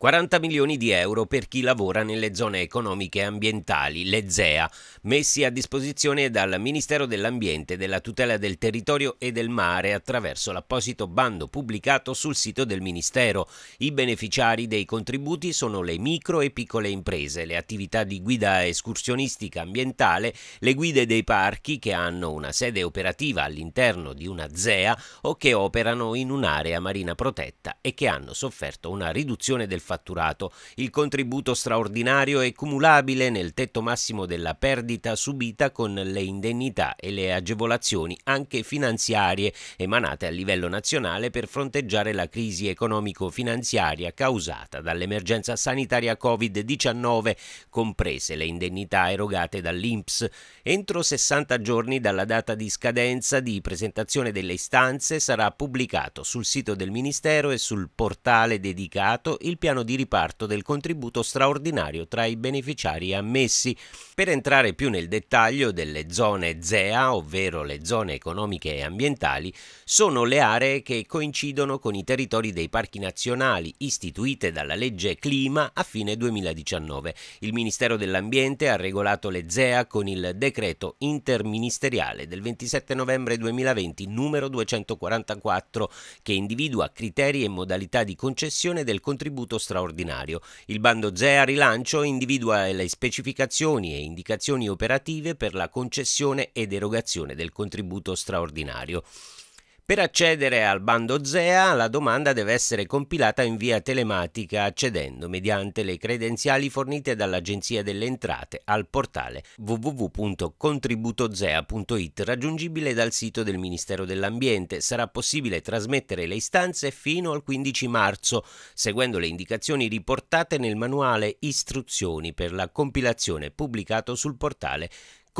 40 milioni di euro per chi lavora nelle zone economiche e ambientali, le ZEA, messi a disposizione dal Ministero dell'Ambiente, della Tutela del Territorio e del Mare attraverso l'apposito bando pubblicato sul sito del Ministero. I beneficiari dei contributi sono le micro e piccole imprese, le attività di guida escursionistica ambientale, le guide dei parchi che hanno una sede operativa all'interno di una ZEA o che operano in un'area marina protetta e che hanno sofferto una riduzione del fatturato. Il contributo straordinario è cumulabile nel tetto massimo della perdita subita con le indennità e le agevolazioni anche finanziarie emanate a livello nazionale per fronteggiare la crisi economico-finanziaria causata dall'emergenza sanitaria Covid-19, comprese le indennità erogate dall'INPS. Entro 60 giorni dalla data di scadenza di presentazione delle istanze sarà pubblicato sul sito del Ministero e sul portale dedicato il piano piano di riparto del contributo straordinario tra i beneficiari ammessi. Per entrare più nel dettaglio delle zone ZEA, ovvero le zone economiche e ambientali, sono le aree che coincidono con i territori dei parchi nazionali istituite dalla legge clima a fine 2019. Il Ministero dell'Ambiente ha regolato le ZEA con il decreto interministeriale del 27 novembre 2020 numero 244 che individua criteri e modalità di concessione del contributo straordinario. Il bando ZEA Rilancio individua le specificazioni e indicazioni operative per la concessione ed erogazione del contributo straordinario. Per accedere al bando ZEA la domanda deve essere compilata in via telematica accedendo mediante le credenziali fornite dall'Agenzia delle Entrate al portale www.contributozea.it raggiungibile dal sito del Ministero dell'Ambiente. Sarà possibile trasmettere le istanze fino al 15 marzo seguendo le indicazioni riportate nel manuale Istruzioni per la compilazione pubblicato sul portale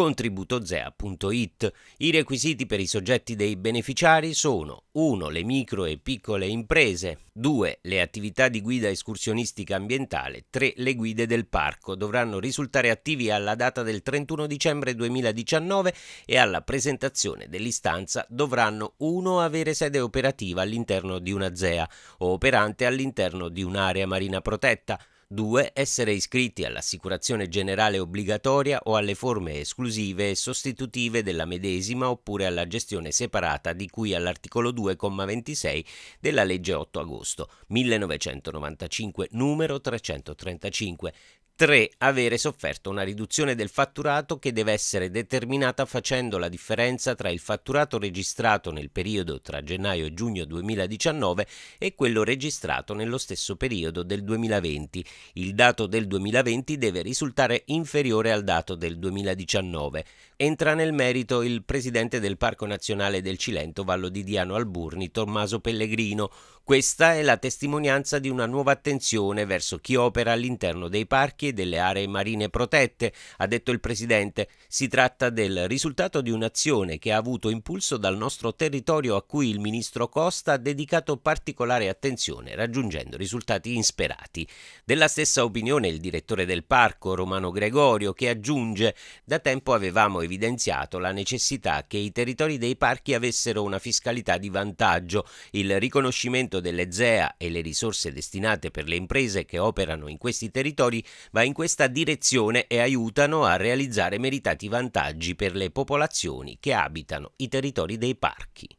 contributozea.it. I requisiti per i soggetti dei beneficiari sono 1. le micro e piccole imprese, 2. le attività di guida escursionistica ambientale, 3. le guide del parco dovranno risultare attivi alla data del 31 dicembre 2019 e alla presentazione dell'istanza dovranno 1. avere sede operativa all'interno di una ZEA o operante all'interno di un'area marina protetta, 2. Essere iscritti all'assicurazione generale obbligatoria o alle forme esclusive e sostitutive della medesima oppure alla gestione separata di cui all'articolo 2,26 della legge 8 agosto 1995 numero 335 3. Avere sofferto una riduzione del fatturato che deve essere determinata facendo la differenza tra il fatturato registrato nel periodo tra gennaio e giugno 2019 e quello registrato nello stesso periodo del 2020. Il dato del 2020 deve risultare inferiore al dato del 2019. Entra nel merito il presidente del Parco Nazionale del Cilento Vallo di Diano Alburni, Tommaso Pellegrino. Questa è la testimonianza di una nuova attenzione verso chi opera all'interno dei parchi e delle aree marine protette, ha detto il Presidente. Si tratta del risultato di un'azione che ha avuto impulso dal nostro territorio a cui il Ministro Costa ha dedicato particolare attenzione, raggiungendo risultati insperati. Della stessa opinione il direttore del parco, Romano Gregorio, che aggiunge da tempo avevamo evidenziato la necessità che i territori dei parchi avessero una fiscalità di vantaggio. Il riconoscimento delle ZEA e le risorse destinate per le imprese che operano in questi territori va in questa direzione e aiutano a realizzare meritati vantaggi per le popolazioni che abitano i territori dei parchi.